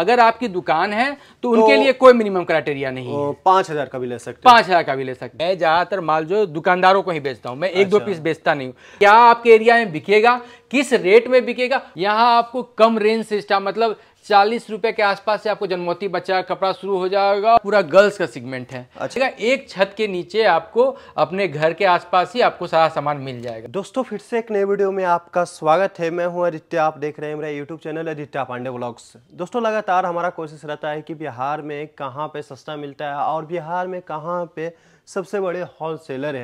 अगर आपकी दुकान है तो, तो उनके लिए कोई मिनिमम क्राइटेरिया नहीं है हजार का भी ले सकते पांच हजार का भी ले सकते मैं ज़्यादातर माल जो दुकानदारों को ही बेचता हूँ मैं एक दो अच्छा। पीस बेचता नहीं हूँ क्या आपके एरिया में बिकेगा किस रेट में बिकेगा यहाँ आपको कम रेंज से स्टार्ट मतलब चालीस रुपए के आसपास से आपको जन्मोती बच्चा कपड़ा शुरू हो जाएगा पूरा गर्ल्स का सेगमेंट है अच्छा एक छत के नीचे आपको अपने घर के आसपास ही आपको सारा सामान मिल जाएगा दोस्तों फिर से एक नए वीडियो में आपका स्वागत है मैं हूँ आदित्य आप देख रहे हैं मेरा YouTube channel Aditya Pandey blogs दोस्तों लगातार हमारा कोशिश रहता है की बिहार में कहाँ पे सस्ता मिलता है और बिहार में कहाँ पे सबसे बड़े होल सेलर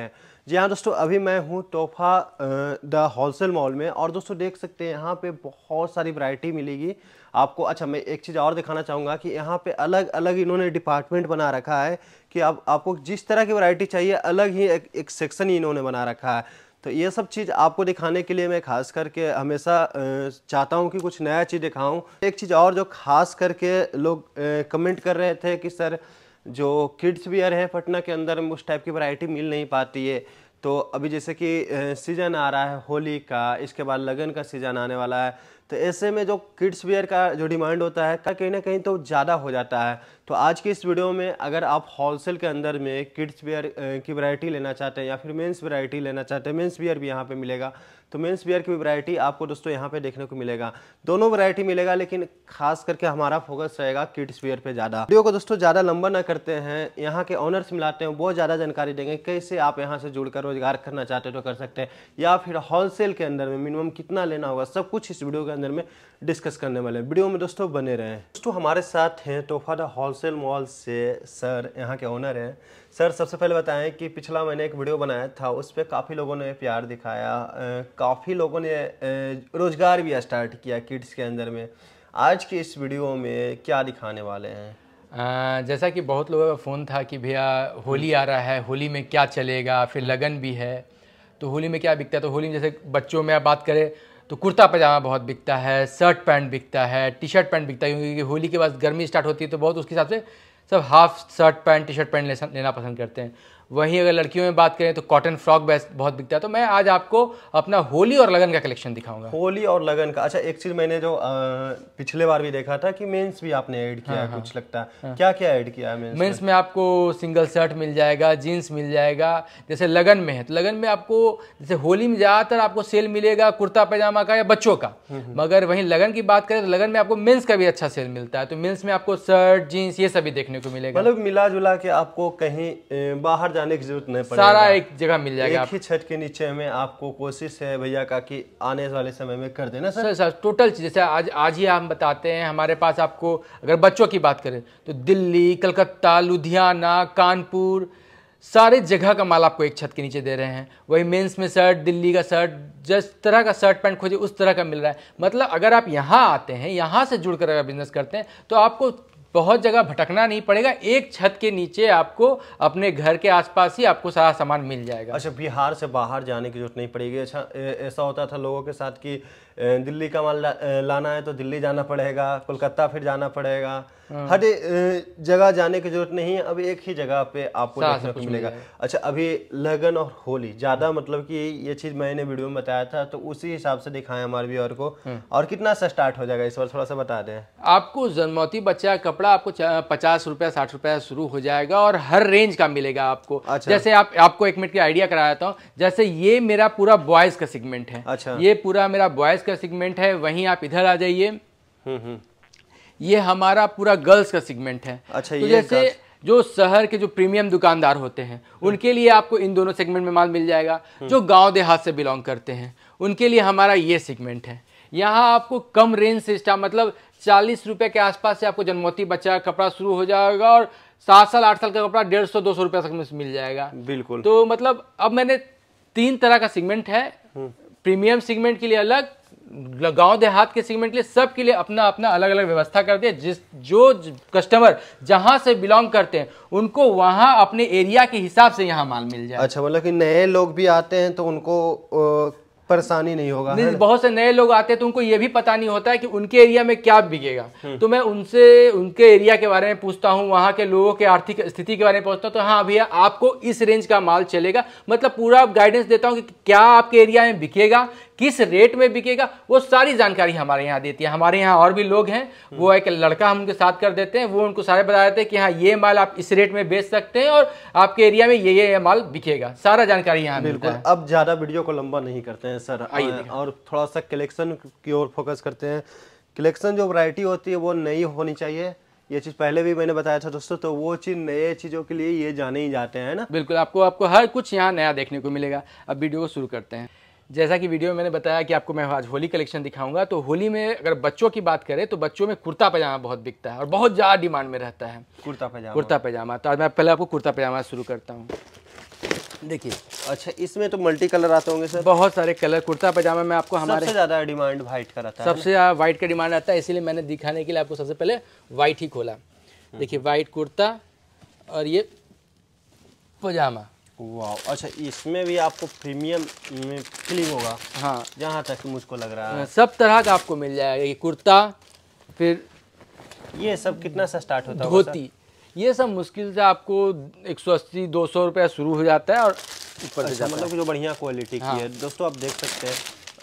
जी हाँ दोस्तों अभी मैं हूँ तोहफा द होलसेल मॉल में और दोस्तों देख सकते हैं यहाँ पे बहुत सारी वरायटी मिलेगी आपको अच्छा मैं एक चीज़ और दिखाना चाहूँगा कि यहाँ पे अलग अलग इन्होंने डिपार्टमेंट बना रखा है कि आप आपको जिस तरह की वैरायटी चाहिए अलग ही एक, एक सेक्शन ही इन्होंने बना रखा है तो ये सब चीज़ आपको दिखाने के लिए मैं खास करके हमेशा चाहता हूँ कि कुछ नया चीज़ दिखाऊँ एक चीज़ और जो खास करके लोग कमेंट कर रहे थे कि सर जो किड्स वियर है पटना के अंदर उस टाइप की वैरायटी मिल नहीं पाती है तो अभी जैसे कि सीज़न आ रहा है होली का इसके बाद लगन का सीज़न आने वाला है तो ऐसे में जो किड्स वेयर का जो डिमांड होता है कहीं ना कहीं तो ज़्यादा हो जाता है तो आज की इस वीडियो में अगर आप होलसेल के अंदर में किड्स वेयर की वैरायटी लेना चाहते हैं या फिर मेंस वैरायटी लेना चाहते हैं मेंस वेयर भी यहाँ पे मिलेगा तो मेन्स वेयर की भी वरायटी आपको दोस्तों यहाँ पे देखने को मिलेगा दोनों वरायटी मिलेगा लेकिन खास करके हमारा फोकस रहेगा किड्स वेयर पे ज़्यादा वीडियो को दोस्तों ज़्यादा लंबा ना करते हैं यहाँ के ऑनर्स मिलाते हैं बहुत ज़्यादा जानकारी देंगे कैसे आप यहाँ से जुड़कर रोजगार करना चाहते हो तो कर सकते हैं या फिर होलसेल के अंदर में मिनिमम कितना लेना होगा सब कुछ इस वीडियो के अंदर में डिस्कस करने वाले हैं वीडियो में दोस्तों बने रहें दोस्तों हमारे साथ हैं तोहफा द होलसेल मॉल से सर यहाँ के ऑनर हैं सर सबसे पहले बताएं कि पिछला मैंने एक वीडियो बनाया था उस पर काफ़ी लोगों ने प्यार दिखाया काफ़ी लोगों ने रोज़गार भी स्टार्ट किया किड्स के अंदर में आज के इस वीडियो में क्या दिखाने वाले हैं आ, जैसा कि बहुत लोगों का फ़ोन था कि भैया होली आ रहा है होली में क्या चलेगा फिर लगन भी है तो होली में क्या बिकता है तो होली में जैसे बच्चों में आप बात करें तो कुर्ता पजामा बहुत बिकता है शर्ट पैंट बिकता है टी शर्ट पैंट बिकता है क्योंकि होली के बाद गर्मी स्टार्ट होती है तो बहुत उसके हिसाब से सब half shirt pant T shirt pant लेना पसंद करते हैं वहीं अगर लड़कियों में बात करें तो कॉटन फ्रॉक बेस्ट बहुत बिकता है तो मैं आज आपको अपना होली और लगन का कलेक्शन दिखाऊंगा होली और लगन का अच्छा एक चीज मैंने जो आ, पिछले बार भी देखा था कि मेंस भी आपने ऐड किया हाँ, है हाँ। कुछ लगता है हाँ, क्या क्या ऐड किया है मेंस, मेंस में? में आपको सिंगल शर्ट मिल जाएगा जीन्स मिल जाएगा जैसे लगन में है तो लगन में आपको जैसे होली में ज़्यादातर आपको सेल मिलेगा कुर्ता पैजामा का या बच्चों का हम्म, हम्म। मगर वहीं लगन की बात करें तो लगन में आपको मेन्स का भी अच्छा सेल मिलता है तो मेन्स में आपको शर्ट जीन्स ये सभी देखने को मिलेगा मतलब मिला जुला के आपको कहीं बाहर जाने की जरूरत नहीं पड़ेगी सारा एक जगह मिल जाएगा एक ही छत के नीचे हमें आपको कोशिश है भैया का कि आने वाले समय में कर देना सर सर, टोटल चीज जैसे आज आज ही हम बताते हैं हमारे पास आपको अगर बच्चों की बात करें तो दिल्ली कलकत्ता लुधियाना कानपुर सारे जगह का माल आपको एक छत के नीचे दे रहे हैं वही मेंस में शर्ट दिल्ली का शर्ट जिस तरह का शर्ट पैंट खोजे उस तरह का मिल रहा है मतलब अगर आप यहाँ आते हैं यहाँ से जुड़कर अगर बिजनेस करते हैं तो आपको बहुत जगह भटकना नहीं पड़ेगा एक छत के नीचे आपको अपने घर के आसपास ही आपको सारा सामान मिल जाएगा अच्छा बिहार से बाहर जाने की जरूरत नहीं पड़ेगी अच्छा ऐसा होता था लोगों के साथ कि दिल्ली का माल ला, लाना है तो दिल्ली जाना पड़ेगा कोलकाता फिर जाना पड़ेगा हाँ। हर जगह जाने की जरूरत नहीं है अब एक ही जगह पे आपको देखने को मिलेगा अच्छा अभी लगन और होली ज्यादा मतलब कि ये चीज मैंने वीडियो में बताया था तो उसी हिसाब से दिखाएं हमारे व्यूअर को हाँ। और कितना सा स्टार्ट हो जाएगा इस बार थोड़ा सा बता दें आपको जन्मौती बच्चा कपड़ा आपको पचास रुपया साठ रुपया शुरू हो जाएगा और हर रेंज का मिलेगा आपको अच्छा। जैसे आप आपको एक मिनट का आइडिया कराया हूँ जैसे ये मेरा पूरा बॉयज का सेगमेंट है अच्छा ये पूरा मेरा बॉयज का सेगमेंट है वहीं आप इधर आ जाइए हम्म, हम्म। ये हमारा पूरा गर्ल्स का सेगमेंट है अच्छा तो ये जैसे जो शहर के जो प्रीमियम दुकानदार होते हैं हम्म। उनके लिए आपको इन दोनों सेगमेंट में माल मिल जाएगा हम्म। जो गांव देहात से बिलोंग करते हैं उनके लिए हमारा ये सेगमेंट है यहाँ आपको कम रेंज से स्टार्ट मतलब चालीस रुपये के आसपास से आपको जन्मोती बच्चा कपड़ा शुरू हो जाएगा और सात साल आठ साल का कपड़ा डेढ़ सौ दो सौ रुपये तक में मिल जाएगा बिल्कुल तो मतलब अब मैंने तीन तरह का सेगमेंट है हम्म। प्रीमियम सेगमेंट के लिए अलग गांव देहात के सेगमेंट के लिए सब के लिए अपना अपना अलग अलग व्यवस्था कर दिया जिस जो कस्टमर जहां से बिलोंग करते हैं उनको वहां अपने एरिया के हिसाब से यहां माल मिल जाए अच्छा मतलब कि नए लोग भी आते हैं तो उनको परेशानी नहीं होगा नहीं, बहुत से नए लोग आते हैं तो उनको ये भी पता नहीं होता है कि उनके एरिया में क्या बिकेगा हम्म। तो मैं उनसे उनके एरिया के बारे में पूछता हूँ वहाँ के लोगों के आर्थिक स्थिति के बारे में पूछता हूँ तो हाँ भैया आपको इस रेंज का माल चलेगा मतलब पूरा गाइडेंस देता हूँ कि क्या आपके एरिया में बिकेगा किस रेट में बिकेगा वो सारी जानकारी हमारे यहाँ देती है हमारे यहाँ और भी लोग हैं वो हम्म। एक लड़का हम उनके साथ कर देते हैं वो उनको सारे बता देते हैं कि हाँ ये माल आप इस रेट में बेच सकते हैं और आपके एरिया में ये ये माल बिकेगा सारा जानकारी यहाँ बिल्कुल अब ज़्यादा वीडियो को लंबा नहीं करते हैं सर आइए और थोड़ा सा कलेक्शन की ओर फोकस करते हैं कलेक्शन जो वरायटी होती है वो नई होनी चाहिए ये चीज़ पहले भी मैंने बताया था दोस्तों तो वो चीज़ नए चीज़ों के लिए ये जाने ही जाते हैं ना बिल्कुल आपको आपको हर कुछ यहाँ नया देखने को मिलेगा अब वीडियो को शुरू करते हैं जैसा कि वीडियो में मैंने बताया कि आपको मैं आज होली कलेक्शन दिखाऊंगा तो होली में अगर बच्चों की बात करें तो बच्चों में कुर्ता पजामा बहुत बिकता है और बहुत ज़्यादा डिमांड में रहता है कुर्ता पजामा कुर्ता पजामा तो आज मैं पहले आपको कुर्ता पजामा शुरू करता हूँ देखिए अच्छा इसमें तो मल्टी कलर आते होंगे सर बहुत सारे कलर कुर्ता पजामा में आपको हमारे सबसे ज़्यादा डिमांड व्हाइट का रहता है सबसे ज़्यादा व्हाइट का डिमांड आता है इसीलिए मैंने दिखाने के लिए आपको सबसे पहले व्हाइट ही खोला देखिए वाइट कुर्ता और ये पजामा वाह अच्छा इसमें भी आपको प्रीमियम में फिलिंग होगा हाँ जहाँ तक मुझको लग रहा है सब तरह का आपको मिल जाएगा ये कुर्ता फिर ये सब कितना सा स्टार्ट होता है धोती ये सब मुश्किल से आपको 180 200 रुपया शुरू हो जाता है और ऊपर अच्छा, मतलब जो बढ़िया क्वालिटी की हाँ। है दोस्तों आप देख सकते हैं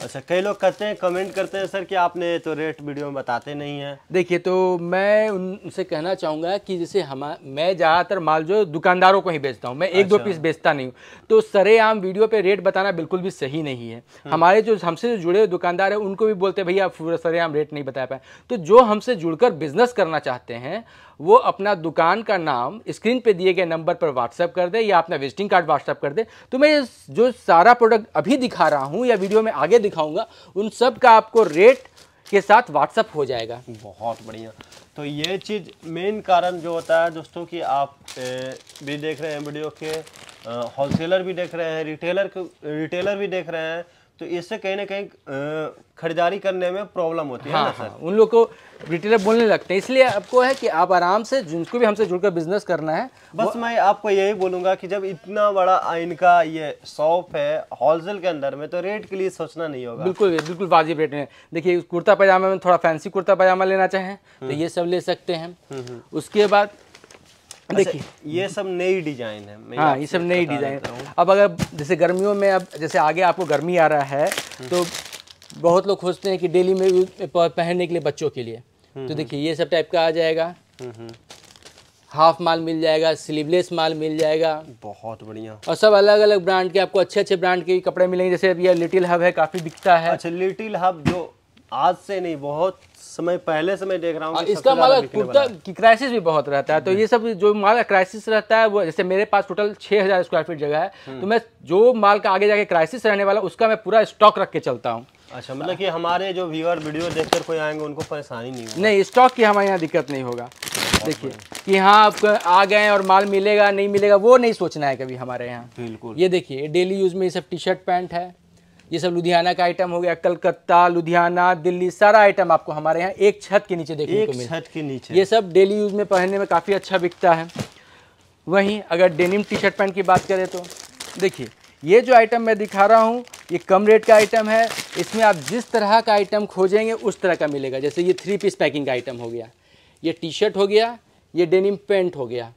अच्छा कई लोग कहते हैं कमेंट करते हैं सर कि आपने तो रेट वीडियो में बताते नहीं हैं देखिए तो मैं उनसे कहना चाहूँगा कि जैसे हम मैं ज़्यादातर माल जो दुकानदारों को ही बेचता हूँ मैं एक अच्छा। दो पीस बेचता नहीं हूँ तो सरेआम वीडियो पे रेट बताना बिल्कुल भी सही नहीं है हम्म। हमारे जो हमसे जो जुड़े हुए दुकानदार हैं उनको भी बोलते भैया आप सरेआम रेट नहीं बता पाए तो जो हमसे जुड़कर बिजनेस करना चाहते हैं वो अपना दुकान का नाम स्क्रीन पे दिए गए नंबर पर व्हाट्सअप कर दे या अपना विजिटिंग कार्ड व्हाट्सअप कर दे तो मैं जो सारा प्रोडक्ट अभी दिखा रहा हूँ या वीडियो में आगे दिखाऊँगा उन सब का आपको रेट के साथ व्हाट्सअप हो जाएगा बहुत बढ़िया तो ये चीज़ मेन कारण जो होता है दोस्तों कि आप भी देख रहे हैं वीडियो के होलसेलर भी देख रहे हैं रिटेलर रिटेलर भी देख रहे हैं तो इससे कहीं ना कहीं खरीदारी करने में प्रॉब्लम होती है ना हाँ, सर हाँ, उन लोग को रिटेलर बोलने लगते हैं इसलिए आपको है कि आप आराम से जिनको भी हमसे जुड़कर बिजनेस करना है बस मैं आपको यही बोलूंगा कि जब इतना बड़ा इनका ये शॉप है होलसेल के अंदर में तो रेट के लिए सोचना नहीं होगा बिल्कुल बिल्कुल वाजिब रेट में देखिए कुर्ता पैजामा में थोड़ा फैंसी कुर्ता पैजामा लेना चाहें तो हम्म। ये सब ले सकते हैं हम्म, हम्म। उसके बाद अच्छा, देखिए ये सब नई डिजाइन है हाँ ये सब नई डिजाइन अब अगर जैसे गर्मियों में अब जैसे आगे आपको गर्मी आ रहा है हम्म। तो बहुत लोग खोजते हैं कि डेली में पहनने के लिए बच्चों के लिए हम्म, तो हम्म। देखिए ये सब टाइप का आ जाएगा हाफ माल मिल जाएगा स्लीवलेस माल मिल जाएगा बहुत बढ़िया और सब अलग अलग ब्रांड के आपको अच्छे अच्छे ब्रांड के कपड़े मिलेंगे जैसे अब ये लिटिल हब है काफी बिकता है अच्छा लिटिल हब जो आज से नहीं बहुत समय पहले से मैं देख रहा हूँ हाँ, इसका माल कुर्ता की क्राइसिस भी बहुत रहता है तो ये सब जो माल क्राइसिस रहता है वो जैसे मेरे पास टोटल 6000 स्क्वायर फीट जगह है हम्म। तो मैं जो माल का आगे जाके क्राइसिस रहने वाला उसका मैं पूरा स्टॉक रख के चलता हूँ अच्छा मतलब कि हमारे जो व्यूअर वीडियो देखकर कोई आएंगे उनको परेशानी नहीं होगी नहीं स्टॉक की हमारे यहाँ दिक्कत नहीं होगा देखिए कि हाँ आप आ गए और माल मिलेगा नहीं मिलेगा वो नहीं सोचना है कभी हमारे यहाँ बिल्कुल ये देखिए डेली यूज में ये सब टी शर्ट पैंट है ये सब लुधियाना का आइटम हो गया कलकत्ता लुधियाना दिल्ली सारा आइटम आपको हमारे यहाँ एक छत के नीचे देखने को छत के नीचे ये सब डेली यूज में पहनने में काफ़ी अच्छा बिकता है वहीं अगर डेनिम टी शर्ट पैंट की बात करें तो देखिए ये जो आइटम मैं दिखा रहा हूँ ये कम रेट का आइटम है इसमें आप जिस तरह का आइटम खोजेंगे उस तरह का मिलेगा जैसे ये थ्री पीस पैकिंग का आइटम हो गया ये टी शर्ट हो गया ये डेनिम पेंट हो गया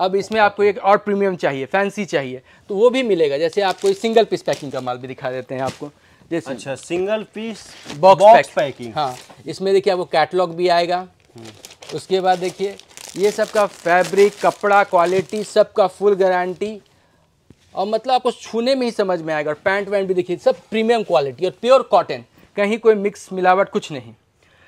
अब इसमें आपको एक और प्रीमियम चाहिए फैंसी चाहिए तो वो भी मिलेगा जैसे आपको सिंगल पीस पैकिंग का माल भी दिखा देते हैं आपको जैसे अच्छा single piece box pack, packing हाँ इसमें देखिए आपको कैटलॉग भी आएगा उसके बाद देखिए ये सब का फैब्रिक कपड़ा क्वालिटी सब का फुल गारंटी और मतलब आपको छूने में ही समझ में आएगा और पैंट वैंट भी देखिए सब प्रीमियम क्वालिटी और प्योर कॉटन कहीं कोई मिक्स मिलावट कुछ नहीं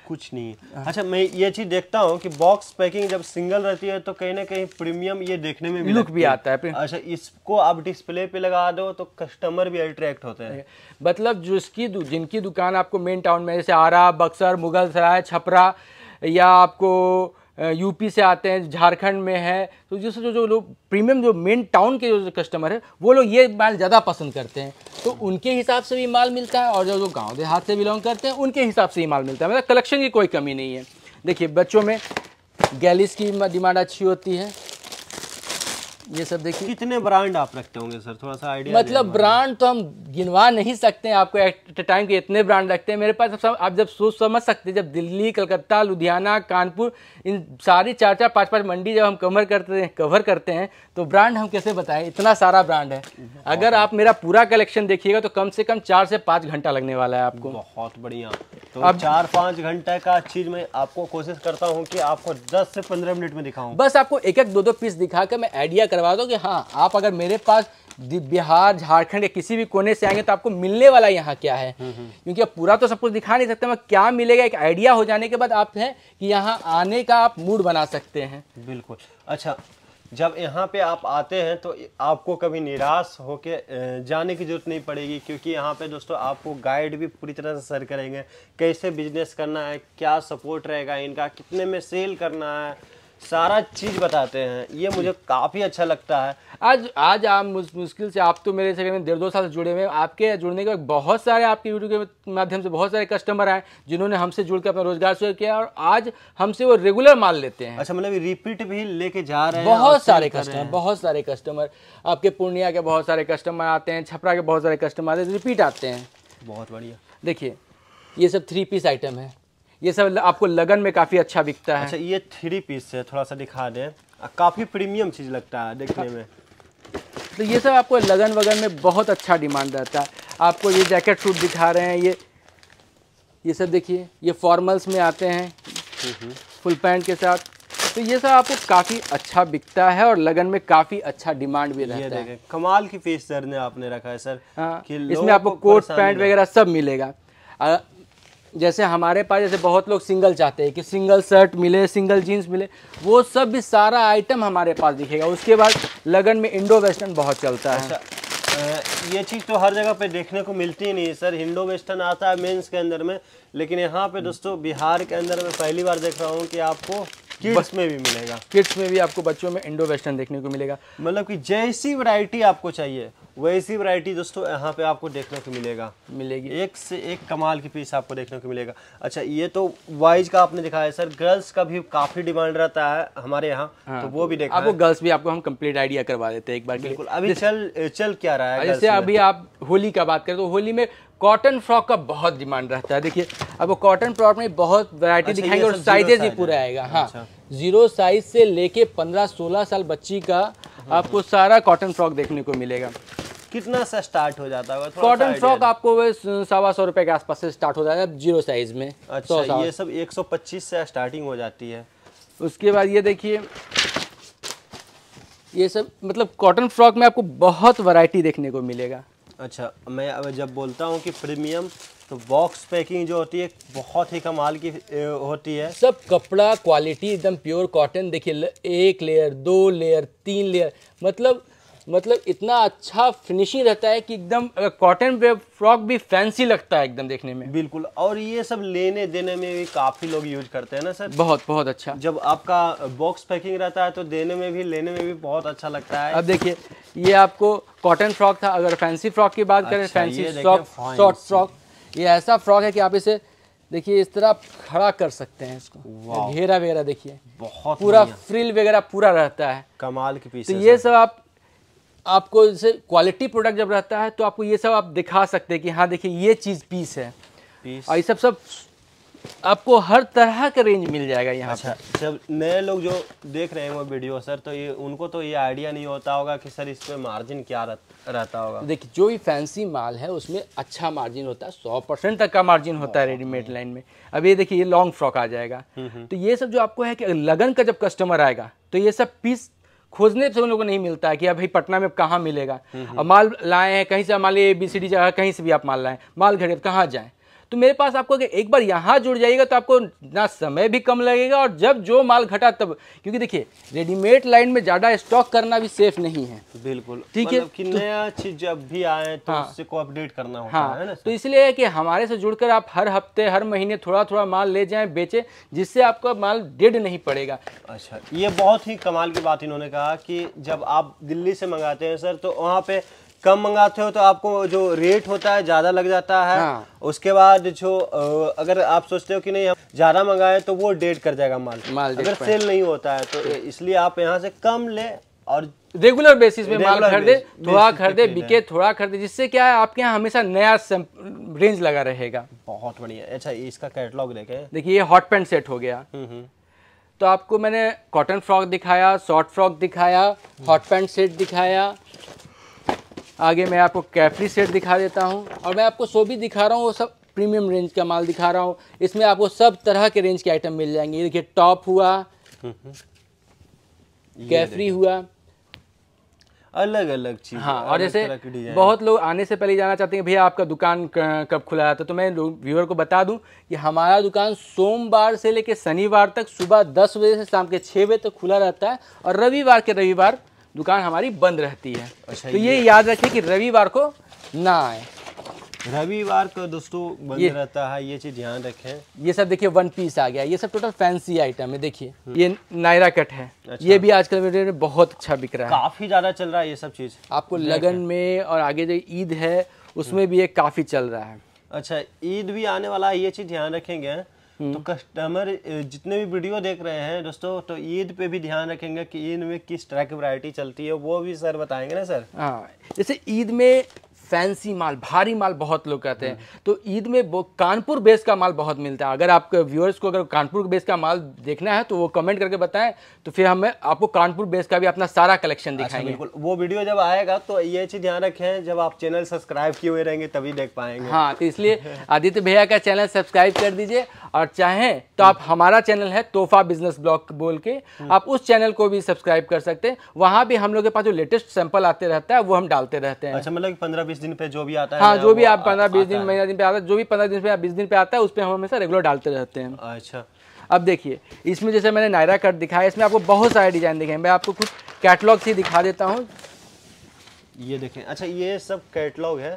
कुछ नहीं है अच्छा मैं ये चीज़ देखता हूँ कि बॉक्स पैकिंग जब सिंगल रहती है तो कहीं ना कहीं प्रीमियम ये देखने में भी लुक भी आता है अच्छा इसको आप डिस्प्ले पे लगा दो तो कस्टमर भी अट्रैक्ट होते हैं मतलब जिसकी जिनकी दुकान आपको मेन टाउन में जैसे आरा बक्सर मुगल सराय छपरा या आपको यूपी से आते हैं झारखंड में है तो जिससे जो जो लोग प्रीमियम जो मेन टाउन के जो कस्टमर है वो लोग ये माल ज़्यादा पसंद करते हैं तो उनके हिसाब से भी माल मिलता है और जो जो गाँव देहात से बिलोंग करते हैं उनके हिसाब से ही माल मिलता है मतलब कलेक्शन की कोई कमी नहीं है देखिए बच्चों में गैलिस की डिमांड अच्छी होती है ये सब देखिए कितने ब्रांड आप रखते होंगे सर थोड़ा सा आइडिया मतलब ब्रांड तो हम गिनवा नहीं सकते हैं आपको एट टाइम के इतने ब्रांड रखते हैं मेरे पास सब आप जब सोच समझ सकते हैं जब दिल्ली कलकत्ता लुधियाना कानपुर इन सारी चार चार पाँच पाँच मंडी जब हम कवर करते हैं कवर करते हैं तो ब्रांड हम कैसे बताएं इतना सारा ब्रांड है अगर आप मेरा पूरा कलेक्शन देखिएगा तो कम से कम चार से पाँच घंटा लगने वाला है आपको बहुत बढ़िया तो अब चार पाँच घंटे का चीज़ मैं आपको कोशिश करता हूँ कि आपको दस से पंद्रह मिनट में दिखाऊँ बस आपको एक एक दो दो पीस दिखा कर मैं आइडिया करवा दो कि हाँ आप अगर मेरे पास बिहार झारखंड के किसी भी कोने से आएंगे तो आपको मिलने वाला यहाँ क्या है हम्म, हम्म। क्योंकि आप पूरा तो सब कुछ दिखा नहीं सकते मैं क्या मिलेगा एक आइडिया हो जाने के बाद आप है कि यहाँ आने का आप मूड बना सकते हैं बिल्कुल अच्छा जब यहाँ पे आप आते हैं तो आपको कभी निराश होके जाने की जरूरत नहीं पड़ेगी क्योंकि यहाँ पे दोस्तों आपको गाइड भी पूरी तरह से सर करेंगे कैसे बिजनेस करना है क्या सपोर्ट रहेगा इनका कितने में सेल करना है सारा चीज़ बताते हैं ये मुझे काफ़ी अच्छा लगता है आज आज आप मुझ मुश्किल से आप तो मेरे से में डेढ़ दो साल से जुड़े हुए हैं आपके जुड़ने के बाद बहुत सारे आपके यूट्यूब के माध्यम से बहुत सारे कस्टमर आए जिन्होंने हमसे जुड़ के अपना रोजगार शुरू किया और आज हमसे वो रेगुलर माल लेते हैं अच्छा मतलब रिपीट भी लेके जा रहे हैं बहुत सारे कस्टमर बहुत सारे कस्टमर आपके पूर्णिया के बहुत सारे कस्टमर आते हैं छपरा के बहुत सारे कस्टमर आते हैं रिपीट आते हैं बहुत बढ़िया देखिए ये सब थ्री पीस आइटम है ये सब आपको लगन में काफ़ी अच्छा बिकता है अच्छा ये थ्री पीस है थोड़ा सा दिखा दे काफ़ी प्रीमियम चीज़ लगता है देखने में तो ये सब आपको लगन वगन में बहुत अच्छा डिमांड रहता है आपको ये जैकेट सूट दिखा रहे हैं ये ये सब देखिए ये फॉर्मल्स में आते हैं फुल पैंट के साथ तो ये सब आपको काफ़ी अच्छा बिकता है और लगन में काफ़ी अच्छा डिमांड भी रहता है कमाल की फीस सर ने आपने रखा है सर हाँ इसमें आपको कोट पैंट वगैरह सब मिलेगा जैसे हमारे पास जैसे बहुत लोग सिंगल चाहते हैं कि सिंगल शर्ट मिले सिंगल जीन्स मिले वो सब भी सारा आइटम हमारे पास दिखेगा उसके बाद लगन में इंडो वेस्टर्न बहुत चलता है अच्छा, ये चीज़ तो हर जगह पे देखने को मिलती ही नहीं है सर हिंडो वेस्टर्न आता है मेंस के अंदर में लेकिन यहाँ पे दोस्तों बिहार के अंदर में पहली बार देख रहा हूँ कि आपको किड्स में भी मिलेगा किड्स में भी आपको बच्चों में इंडो वेस्टर्न देखने को मिलेगा मतलब कि जैसी वैरायटी आपको चाहिए वैसी वैरायटी दोस्तों यहाँ पे आपको देखने को मिलेगा मिलेगी एक से एक कमाल की पीस आपको देखने को मिलेगा अच्छा ये तो वाइज का आपने दिखाया सर गर्ल्स का भी काफी डिमांड रहता है हमारे यहाँ हाँ, तो वो भी तो देखा आपको गर्ल्स भी आपको हम कंप्लीट आइडिया करवा देते हैं एक बार बिल्कुल अभी चल चल क्या रहा है जैसे अभी आप होली का बात करें तो होली में कॉटन फ्रॉक का बहुत डिमांड रहता है देखिए अब वो कॉटन फ्रॉक में बहुत वैरायटी अच्छा, दिखाएंगे और साइजेज भी पूरा आएगा हाँ अच्छा। जीरो साइज से लेके पंद्रह सोलह साल बच्ची का हम्म, हम्म। आपको सारा कॉटन फ्रॉक देखने को मिलेगा कितना सा स्टार्ट हो जाता होगा कॉटन फ्रॉक आपको सवा सौ रुपए के आसपास से स्टार्ट हो जाता है जीरो साइज में अच्छा ये सब 125 से स्टार्टिंग हो जाती है उसके बाद ये देखिए ये सब मतलब कॉटन फ्रॉक में आपको बहुत वैरायटी देखने को मिलेगा अच्छा मैं अब जब बोलता हूँ कि प्रीमियम तो बॉक्स पैकिंग जो होती है बहुत ही कमाल की होती है सब कपड़ा क्वालिटी एकदम प्योर कॉटन देखिए एक लेयर दो लेयर तीन लेयर मतलब मतलब इतना अच्छा फिनिशिंग रहता है कि एकदम कॉटन वेब फ्रॉक भी फैंसी लगता है एकदम देखने में बिल्कुल और ये सब लेने देने में भी काफ़ी लोग यूज करते हैं ना सर बहुत बहुत अच्छा जब आपका बॉक्स पैकिंग रहता है तो देने में भी लेने में भी बहुत अच्छा लगता है अब देखिए ये आपको कॉटन फ्रॉक था अगर फैंसी फ्रॉक की बात करें फैंसी शॉर्ट फ्रॉक ये ऐसा फ्रॉक है कि आप इसे देखिए इस तरह खड़ा कर सकते हैं इसको घेरा वगैरह देखिए बहुत पूरा फ्रिल वगैरह पूरा रहता है कमाल की पीस तो ये सब आप आपको जैसे क्वालिटी प्रोडक्ट जब रहता है तो आपको ये सब आप दिखा सकते हैं कि हाँ देखिए ये चीज़ पीस है पीस और ये सब सब आपको हर तरह का रेंज मिल जाएगा यहाँ अच्छा जब नए लोग जो देख रहे हैं वो वीडियो सर तो ये उनको तो ये आइडिया नहीं होता होगा कि सर इसमें मार्जिन क्या रह, रहता होगा देखिए जो भी फैंसी माल है उसमें अच्छा मार्जिन होता है सौ परसेंट तक का मार्जिन होता है रेडीमेड लाइन में अब ये देखिए ये लॉन्ग फ्रॉक आ जाएगा हम्म, हम्म। तो ये सब जो आपको है कि लगन का जब कस्टमर आएगा तो ये सब पीस खोजने से उन लोगों को नहीं मिलता है कि अभी पटना में कहाँ मिलेगा हम्म, हम्म। अब माल लाए हैं कहीं से माल ए बी सी डी जगह कहीं से भी आप माल लाएं माल घड़े तो कहाँ जाएँ तो मेरे पास आपको अगर एक बार यहाँ जुड़ जाइएगा तो आपको ना समय भी कम लगेगा और जब जो माल घटा तब क्योंकि देखिए रेडीमेड लाइन में ज़्यादा स्टॉक करना भी सेफ नहीं है बिल्कुल ठीक है मतलब कि तो- नया चीज जब भी आए तो हाँ, उससे को अपडेट करना होता हाँ, है ना तो इसलिए है कि हमारे से जुड़कर आप हर हफ्ते हर महीने थोड़ा थोड़ा माल ले जाए बेचें जिससे आपका माल डेड नहीं पड़ेगा अच्छा ये बहुत ही कमाल की बात इन्होंने कहा कि जब आप दिल्ली से मंगाते हैं सर तो वहाँ पे कम मंगाते हो तो आपको जो रेट होता है ज़्यादा लग जाता है हाँ। उसके बाद जो अगर आप सोचते हो कि नहीं ज़्यादा मंगाए तो वो डेट कर जाएगा माल माल अगर सेल नहीं होता है तो इसलिए आप यहाँ से कम ले और रेगुलर बेसिस में माल खरीदे थोड़ा खरीदे बिके थोड़ा खरीदे जिससे क्या है आपके यहाँ हमेशा नया रेंज लगा रहेगा बहुत बढ़िया अच्छा इसका कैटलॉग देखे देखिए ये हॉट पैंट सेट हो गया हम्म, हम्म। तो आपको मैंने कॉटन फ्रॉक दिखाया शॉर्ट फ्रॉक दिखाया हॉट पैंट सेट दिखाया आगे मैं आपको कैफरी सेट दिखा देता हूँ और मैं आपको सो भी दिखा रहा हूँ वो सब प्रीमियम रेंज का माल दिखा रहा हूँ इसमें आपको सब तरह के रेंज के आइटम मिल जाएंगे ये देखिए टॉप हुआ कैफरी हुआ अलग अलग चीज हाँ और जैसे बहुत लोग आने से पहले जाना चाहते हैं भैया आपका दुकान कब खुला रहता है तो, तो मैं व्यूअर को बता दूं कि हमारा दुकान सोमवार से लेकर शनिवार तक सुबह दस बजे से शाम के छः बजे तक खुला रहता है और रविवार के रविवार दुकान हमारी बंद रहती है अच्छा तो ये याद रखें कि रविवार को ना आए रविवार को दोस्तों बंद रहता है ये चीज ध्यान रखें ये सब देखिए वन पीस आ गया ये सब टोटल फैंसी आइटम है देखिए हम्म। ये नायरा कट है अच्छा। ये भी आजकल में बहुत अच्छा बिक रहा है काफी ज्यादा चल रहा है ये सब चीज आपको लगन में और आगे जो ईद है उसमें हम्म। भी ये काफी चल रहा है अच्छा ईद भी आने वाला है ये चीज ध्यान रखेंगे तो कस्टमर हम्म। जितने भी वीडियो देख रहे हैं दोस्तों तो ईद पे भी ध्यान रखेंगे कि ईद में किस तरह की वरायटी चलती है वो भी सर बताएंगे ना सर हाँ जैसे ईद में फैंसी माल भारी माल बहुत लोग कहते हैं तो ईद में वो कानपुर बेस का माल बहुत मिलता है अगर आपके व्यूअर्स को अगर कानपुर बेस का माल देखना है तो वो कमेंट करके बताएं तो फिर हमें आपको कानपुर बेस का भी अपना सारा कलेक्शन अच्छा, दिखाएंगे बिल्कुल वो वीडियो जब आएगा तो ये चीज़ ध्यान रखें जब आप चैनल सब्सक्राइब किए हुए रहेंगे तभी देख पाएंगे हाँ तो इसलिए आदित्य भैया का चैनल सब्सक्राइब कर दीजिए और चाहें तो आप हमारा चैनल है तोहफा बिजनेस ब्लॉग बोल के आप उस चैनल को भी सब्सक्राइब कर सकते हैं वहाँ भी हम लोग के पास जो लेटेस्ट सैंपल आते रहता है वो हम डालते रहते हैं अच्छा मतलब पंद्रह बीस दिन पे जो भी आता है हाँ जो भी आप पंद्रह बीस दिन महीना दिन पे आता है जो भी पंद्रह दिन पे या बीस दिन पे आता है उस पर हम हमेशा रेगुलर डालते रहते हैं अच्छा अब देखिए इसमें जैसे मैंने नायरा कट दिखाया इसमें आपको बहुत सारे डिजाइन दिखे मैं आपको कुछ कैटलॉग से दिखा देता हूँ ये देखें अच्छा ये सब कैटलॉग है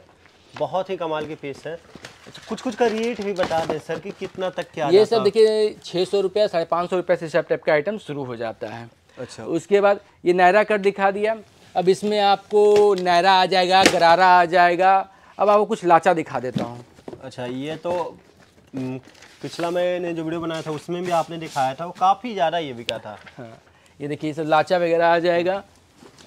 बहुत ही कमाल की पीस है अच्छा, कुछ कुछ का रेट भी बता दें सर कि कितना तक क्या ये सब देखिए छः सौ रुपये साढ़े पाँच सौ रुपये से सब टाइप का आइटम शुरू हो जाता है अच्छा उसके बाद ये नायरा कट दिखा दिया अब इसमें आपको नायरा आ जाएगा गरारा आ जाएगा अब आपको कुछ लाचा दिखा देता हूँ अच्छा ये तो हम्म, पिछला मैंने जो वीडियो बनाया था उसमें भी आपने दिखाया था वो काफ़ी ज़्यादा ये बिका था हाँ ये देखिए सर लाचा वगैरह आ जाएगा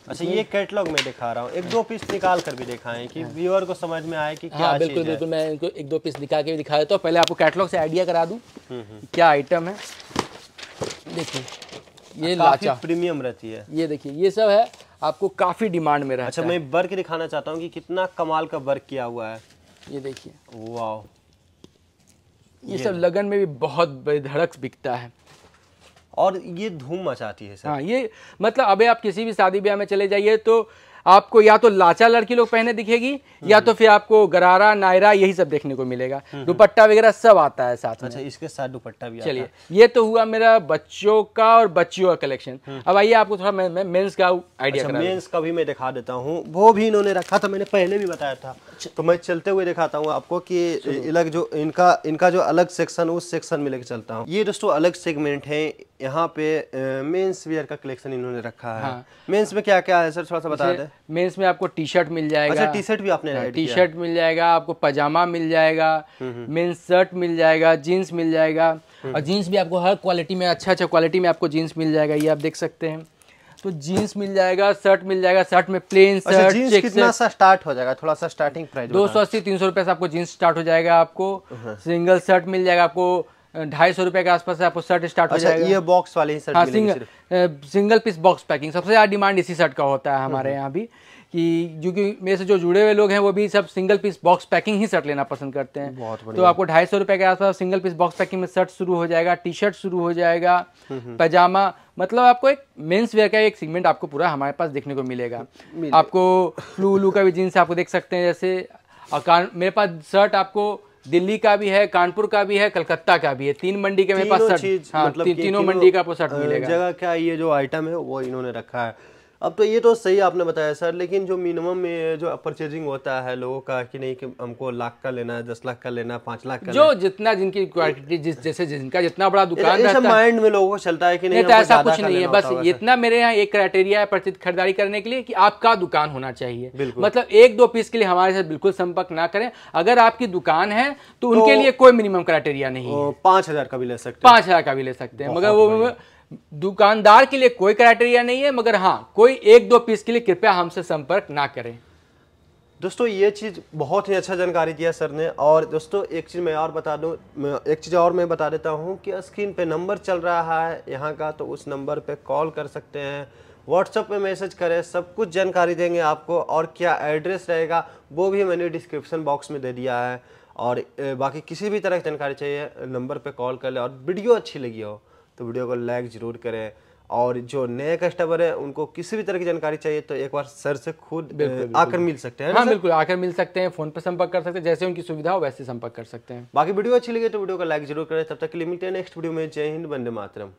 अच्छा ये कैटलॉग में दिखा रहा हूँ एक दो पीस निकाल कर भी दिखाएं कि हाँ। व्यूअर को समझ में आए कि क्या हाँ बिल्कुल बिल्कुल मैं इनको एक दो पीस दिखा के भी दिखा देता हूँ पहले आपको कैटलॉग से आइडिया करा दूँ हम्म, हम्म। क्या आइटम है देखिए ये लाचा प्रीमियम रहती है ये देखिए ये सब है आपको काफ़ी डिमांड में रहा अच्छा मैं वर्क दिखाना चाहता हूँ कि कितना कमाल का वर्क किया हुआ है ये देखिए वाह ये, ये सब लगन में भी बहुत बेधड़क बिकता है और ये धूम मचाती है सर हाँ ये मतलब अबे आप किसी भी शादी ब्याह में चले जाइए तो आपको या तो लाचा लड़की लोग पहने दिखेगी या तो फिर आपको गरारा नायरा यही सब देखने को मिलेगा हम्म, दुपट्टा वगैरह सब आता है साथ अच्छा, में इसके साथ दुपट्टा भी चलिए ये तो हुआ मेरा बच्चों का और बच्चियों का कलेक्शन हम्म। अब आइए आपको थोड़ा मैं, मैं मेंस का आइडिया अच्छा, मेंस का भी मैं दिखा देता हूँ वो भी इन्होंने रखा था मैंने पहले भी बताया था अच्छा। तो मैं चलते हुए दिखाता हूँ आपको की अलग जो इनका इनका जो अलग सेक्शन उस सेक्शन में लेके चलता हूँ ये दोस्तों अलग सेगमेंट है यहाँ पे मेंस वेयर का कलेक्शन इन्होंने रखा है मेंस हाँ। में क्या क्या है सर थोड़ा सा बता दें मेंस में आपको टी शर्ट मिल जाएगा अच्छा टी शर्ट भी आपने टी शर्ट मिल जाएगा आपको पजामा मिल जाएगा हम्म, हम्म। मेंस शर्ट मिल जाएगा जीन्स मिल जाएगा हम्म। और जीन्स भी आपको हर क्वालिटी में अच्छा अच्छा क्वालिटी में आपको जीन्स मिल जाएगा ये आप देख सकते हैं तो जीन्स मिल जाएगा शर्ट मिल जाएगा शर्ट में प्लेन अच्छा, शर्ट कितना सा स्टार्ट हो जाएगा थोड़ा सा स्टार्टिंग प्राइस दो सौ अस्सी तीन सौ रुपये से आपको जीन्स स्टार्ट हो जाएगा आपको सिंगल हाँ। शर्ट मिल जाएगा आपको ढाई सौ रुपए के आसपास आपको शर्ट स्टार्ट अच्छा, हो जाएगा ये बॉक्स वाले ही शर्ट हाँ, सिंग, सिंगल पीस बॉक्स पैकिंग सबसे ज़्यादा डिमांड इसी शर्ट का होता है हमारे हम्म। यहाँ भी कि क्योंकि मेरे से जो जुड़े हुए लोग हैं वो भी सब सिंगल पीस बॉक्स पैकिंग ही शर्ट लेना पसंद करते हैं बहुत तो आपको ढाई सौ रुपए के आसपास सिंगल पीस बॉक्स पैकिंग में शर्ट शुरू हो जाएगा टी शर्ट शुरू हो जाएगा पैजामा हम्म, हम्म। मतलब आपको एक मेंस वेयर का एक सेगमेंट आपको पूरा हमारे पास देखने को मिलेगा आपको फ्लू उलू का भी जीन्स आपको देख सकते हैं जैसे और मेरे पास शर्ट आपको दिल्ली का भी है कानपुर का भी है कलकत्ता का भी है तीन मंडी के मेरे पास हाँ, मतलब ती, तीनों मंडी का आपको सर्ट मिलेगा जगह क्या ये जो आइटम है वो इन्होंने रखा है अब तो ये तो सही आपने बताया सर लेकिन जो मिनिमम में जो परचेजिंग होता है लोगों का कि नहीं कि हमको लाख का लेना है दस लाख का लेना है पांच लाख का जो जितना जिनकी क्वालिटी जिस जैसे जिनका जितना बड़ा दुकान रहता है माइंड में लोगों को चलता है कि नहीं तो ऐसा कुछ नहीं है बस इतना मेरे यहाँ एक क्राइटेरिया है परचेज खरीदारी करने के लिए कि आपका दुकान होना चाहिए मतलब एक दो पीस के लिए हमारे साथ बिल्कुल संपर्क ना करें अगर आपकी दुकान है तो, तो उनके लिए कोई मिनिमम क्राइटेरिया नहीं है पांच हजार का भी ले सकते हैं पाँच हजार का भी ले सकते हैं मगर वो दुकानदार के लिए कोई क्राइटेरिया नहीं है मगर हाँ कोई एक दो पीस के लिए कृपया हमसे संपर्क ना करें दोस्तों ये चीज़ बहुत ही अच्छा जानकारी दिया सर ने और दोस्तों एक चीज़ मैं और बता दूँ एक चीज़ और मैं बता देता हूँ कि स्क्रीन पे नंबर चल रहा है यहाँ का तो उस नंबर पे कॉल कर सकते हैं व्हाट्सअप पे मैसेज करें सब कुछ जानकारी देंगे आपको और क्या एड्रेस रहेगा वो भी मैंने डिस्क्रिप्शन बॉक्स में दे दिया है और बाकी किसी भी तरह की जानकारी चाहिए नंबर पर कॉल कर लें और वीडियो अच्छी लगी हो तो वीडियो को लाइक ज़रूर करें और जो नए कस्टमर है उनको किसी भी तरह की जानकारी चाहिए तो एक बार सर से खुद आकर मिल सकते हैं हाँ बिल्कुल आकर मिल सकते हैं फोन पर संपर्क कर सकते हैं जैसे उनकी सुविधा हो वैसे संपर्क कर सकते हैं बाकी वीडियो अच्छी लगी तो वीडियो को लाइक जरूर करें तब तक के लिए मिलते हैं नेक्स्ट वीडियो में जय हिंद बंदे मातरम